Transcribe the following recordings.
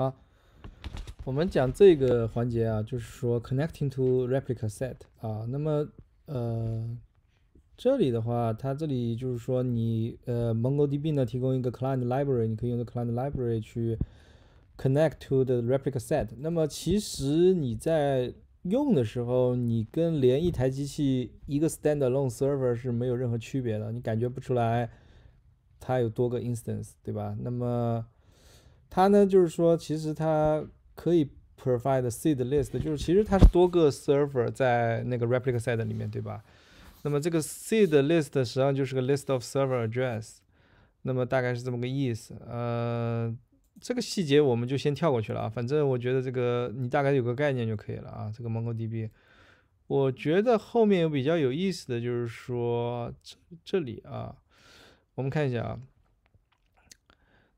啊，我们讲这个环节啊，就是说 connecting to replica set 啊，那么呃，这里的话，它这里就是说你呃，MongoDB 呢提供一个 client library，你可以用这 client library 去 connect to the replica set。那么其实你在用的时候，你跟连一台机器一个 standalone server 是没有任何区别的，你感觉不出来它有多个 instance，对吧？那么它呢，就是说，其实它可以 provide seed list，就是其实它是多个 server 在那个 replica set 里面，对吧？那么这个 seed list 实际上就是个 list of server address，那么大概是这么个意思。呃，这个细节我们就先跳过去了啊，反正我觉得这个你大概有个概念就可以了啊。这个 MongoDB，我觉得后面有比较有意思的就是说，这里啊，我们看一下啊，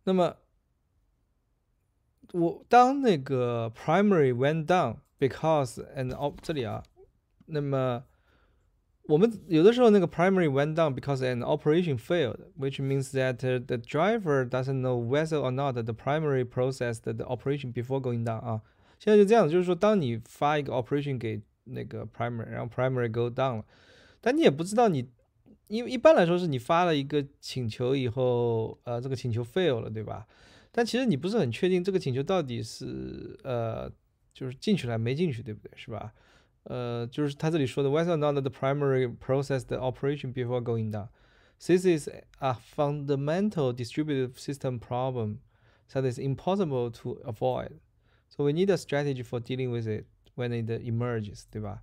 那么。我当那个 primary went down because and of primary went down because an operation failed, which means that the driver doesn't know whether or not the primary processed the operation before going down 啊。现在就这样，就是说当你发一个 operation 给那个 primary，然后 primary go down 了，但你也不知道你。因为一般来说是你发了一个请求以后，呃，这个请求 fail 了，对吧？但其实你不是很确定这个请求到底是呃，就是进去了没进去，对不对？是吧？呃，就是他这里说的，whether or not the primary process the operation before going down. This is a fundamental distributed system problem that is impossible to avoid. So we need a strategy for dealing with it when it emerges，对吧？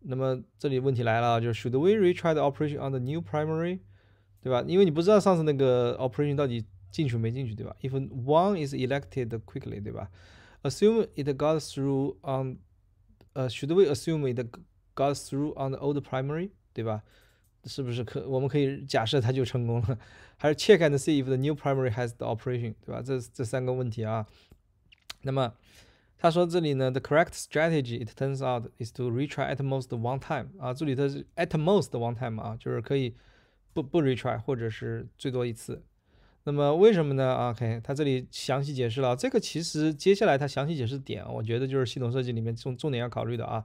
那么这里问题来了，就是 should we retry the operation on the new primary，对吧？因为你不知道上次那个 operation 到底进去没进去，对吧？If one is elected quickly，对吧？Assume it got through on，呃，should we assume it got through on the old primary，对吧？是不是可我们可以假设它就成功了？还是 check and see if the new primary has the operation，对吧？这这三个问题啊。那么他说这里呢，the correct strategy it turns out is to retry at most one time 啊，这里头是 at most one time 啊，就是可以不不 retry 或者是最多一次。那么为什么呢？OK，他这里详细解释了这个。其实接下来他详细解释点，我觉得就是系统设计里面重重点要考虑的啊。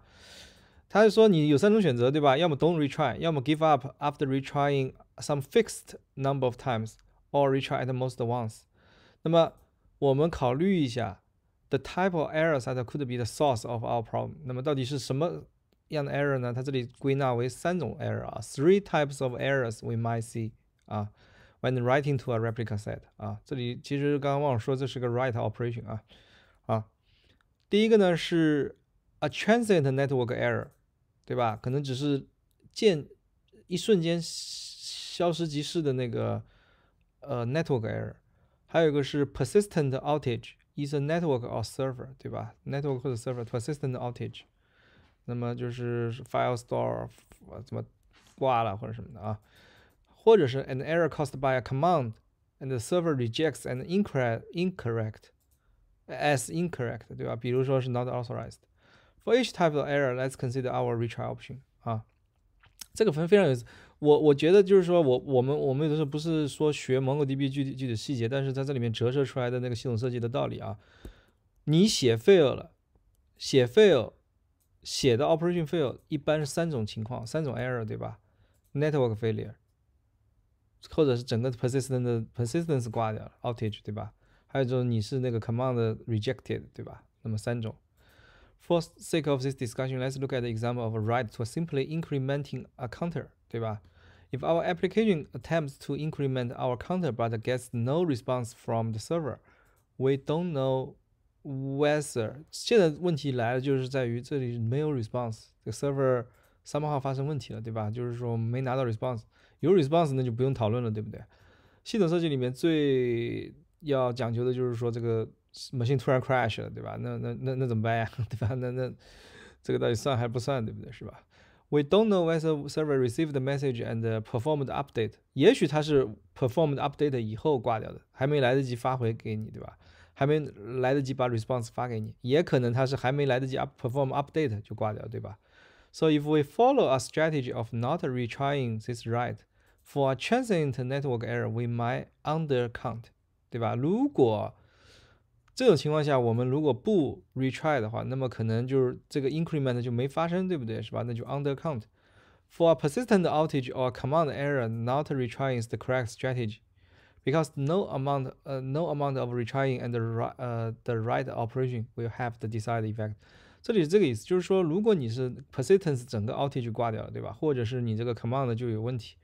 他是说你有三种选择，对吧？要么 don't retry，要么 give up after retrying some fixed number of times，or retry at most once。那么我们考虑一下 the type of errors that could be the source of our problem。那么到底是什么样的 error 呢？他这里归纳为三种 error，啊 three types of errors we might see，啊。When writing to a replica set，啊，这里其实刚刚忘了说，这是个 write operation，啊，啊，第一个呢是 a transient network error，对吧？可能只是见一瞬间消失即逝的那个呃 network error，还有一个是 persistent outage，i s a network or server，对吧？network 或者 server persistent outage，那么就是 file store 怎么挂了或者什么的啊。或者是 an error caused by a command and the server rejects an incorrect incorrect as incorrect，对吧？比如说是 not authorized。For each type of error, let's consider our retry option. 啊，这个分非常有意思。我我觉得就是说我我们我们有的时候不是说学 MongoDB 具体具体细节，但是在这里面折射出来的那个系统设计的道理啊，你写 fail 了，写 fail 写的 operation fail 一般是三种情况，三种 error failure。或者是整个 persistent 的 persistence 挂掉了 outage 对吧？还有就是你是那个 command rejected 对吧？那么三种。For sake of this discussion, let's look at the example of a write to simply incrementing a counter 对吧？If our application attempts to increment our counter but gets no response from the server, we don't know whether 现在问题来了，就是在于这里没有 response，这个 server somehow 发生问题了，对吧？就是说没拿到 response，有 response 那就不用讨论了，对不对？系统设计里面最要讲究的就是说，这个模型突然 crash 了，对吧？那那那那怎么办呀，对吧？那那这个到底算还不算，对不对？是吧？We don't know whether server received the message and performed the update。也许它是 performed update 以后挂掉的，还没来得及发回给你，对吧？还没来得及把 response 发给你，也可能它是还没来得及 perform update 就挂掉，对吧？So if we follow a strategy of not retrying this write。For transient network error, we might undercount，对吧？如果这种情况下，我们如果不 retry 的话，那么可能就是这个 increment 就没发生，对不对？是吧？那就 undercount。For a persistent outage or command error, not retrying is the correct strategy, because no amount, uh, no amount of retrying and the right, uh, the right operation will have the desired effect. 这里是这个意思，就是说，如果你是 persistence 整个 outage 挂掉了，对吧？或者是你这个 command 就有问题，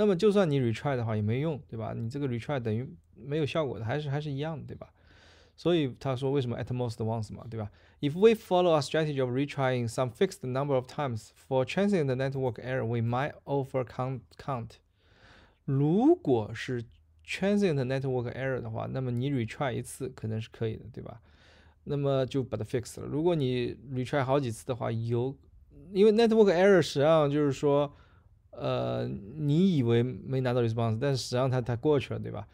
那么就算你 retry 的话也没用，对吧？你这个 retry 等于没有效果的，还是还是一样的，对吧？所以他说为什么 at most once 嘛，对吧？If we follow a strategy of retrying some fixed number of times for transient network error, we might overcount. 如果是 transient network error 的话，那么你 retry 一次可能是可以的，对吧？那么就把它 fix 了。如果你 retry 好几次的话，有，因为 network error 实际上就是说。呃，你以为没拿到 response，但是实际上它它过去了，对吧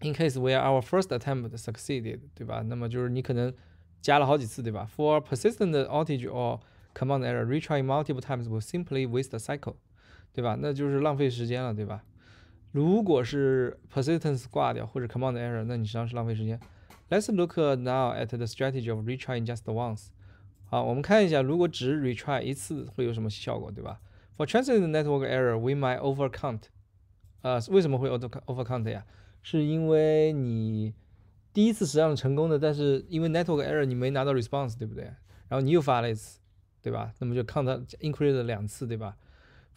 ？In case where our first attempt succeeded，对吧？那么就是你可能加了好几次，对吧？For persistent outage or command error，r e t r y multiple times will simply waste cycle，对吧？那就是浪费时间了，对吧？如果是 persistence 挂掉或者 command error，那你实际上是浪费时间。Let's look now at the strategy of retrying just once。好，我们看一下如果只 retry 一次会有什么效果，对吧？For transient network error, we might overcount。呃，为什么会 over overcount uh, 呀？是因为你第一次实际上成功的，但是因为 network error 你没拿到 response，对不对？然后你又发了一次，对吧？那么就 count increase 了两次，对吧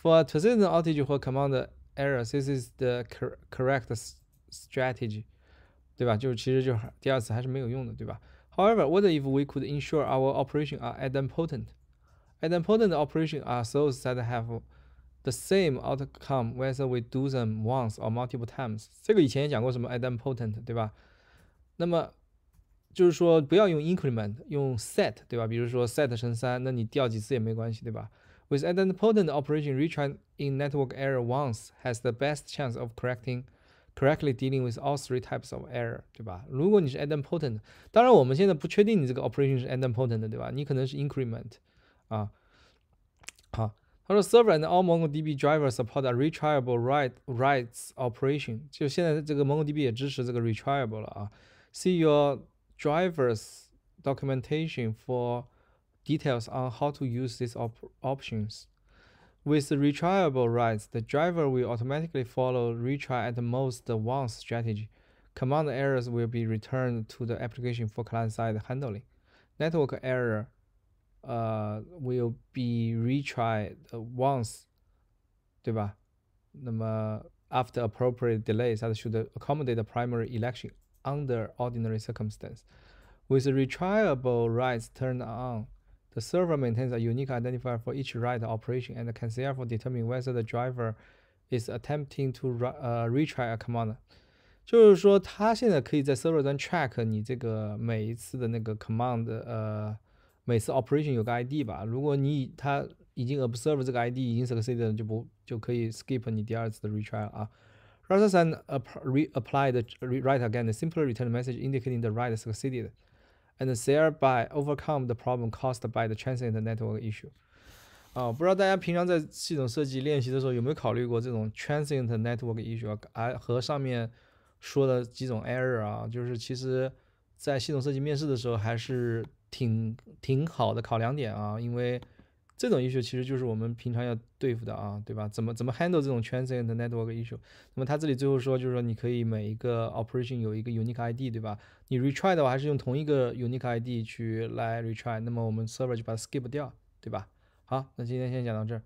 ？For transit outage 或 command error, this is the correct strategy，对吧？就是其实就是第二次还是没有用的，对吧？However, what if we could ensure our operation are idempotent? An important operation are those that have the same outcome whether we do them once or multiple times. times。这个以前也讲过什么 idempotent，对吧？那么就是说不要用 increment，用 set，对吧？比如说 set 乘三，那你调几次也没关系，对吧？With idempotent operation, retried in network error once has the best chance of correcting correctly dealing with all three types of error，对吧？如果你是 idempotent，当然我们现在不确定你这个 operation 是 idempotent 的，对吧？你可能是 increment。啊，好，他说 Server and all MongoDB drivers support a retriable write writes operation。就现在这个 MongoDB 也支持这个 retriable 了啊。See your drivers documentation for details on how to use these op options. With retriable writes, the driver will automatically follow retry at most once strategy. Command errors will be returned to the application for client-side handling. Network error uh, will be retried once，对吧？那么 after appropriate delays, that should accommodate the primary election under ordinary circumstance. With retriable rights turned on, the server maintains a unique identifier for each write operation and can therefore determine whether the driver is attempting to re uh, retry a command. 就是说，它现在可以在 server 端 track 你这个每一次的那个 command，呃。每次 operation 有个 ID 吧，如果你它已经 observe 这个 ID 已经 succeeded，就不就可以 skip 你第二次的 retry 啊。Rather than reapply the write again, simply return message indicating the write succeeded, and thereby overcome the problem caused by the transient network issue. 啊，不知道大家平常在系统设计练习的时候有没有考虑过这种 transient network issue error 啊，就是其实在系统设计面试的时候还是挺挺好的，考两点啊，因为这种 issue 其实就是我们平常要对付的啊，对吧？怎么怎么 handle 这种 transient network issue？那么他这里最后说，就是说你可以每一个 operation 有一个 unique ID，对吧？你 retry 的话，还是用同一个 unique ID 去来 retry，那么我们 server 就把它 skip 掉，对吧？好，那今天先讲到这儿。